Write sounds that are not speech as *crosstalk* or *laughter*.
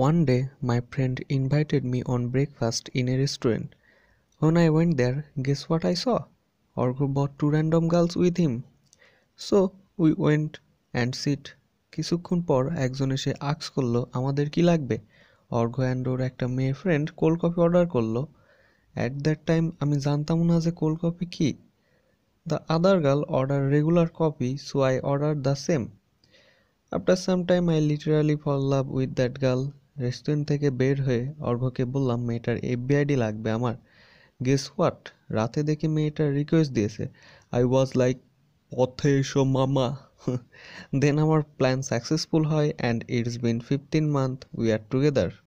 One day, my friend invited me on breakfast in a restaurant. When I went there, guess what I saw? Orgo brought two random girls with him. So, we went and sit. কিছুক্ষণ পর একজন এসে আক্স করলো আমাদের কি লাগবে অর্ঘ and ওর একটা মেয়ে ফ্রেন্ড কোল্ড কফি অর্ডার করলো অ্যাট দ্যাট টাইম আমি জানতাম না যে কোল্ড কফি কী the other girl order regular coffee so I order the same after some time I literally fall love with that girl restaurant থেকে বের হয়ে অর্ভকে বললাম মেয়েটার এফবিআইডি লাগবে আমার গেস হোয়াট রাতে দেখি মেয়েটার রিকোয়েস্ট দিয়েছে আই ওয়াজ লাইক পথে এসো মামা দেন *laughs* আমার প্ল্যান সাকসেসফুল হয় and it's been fifteen month we are together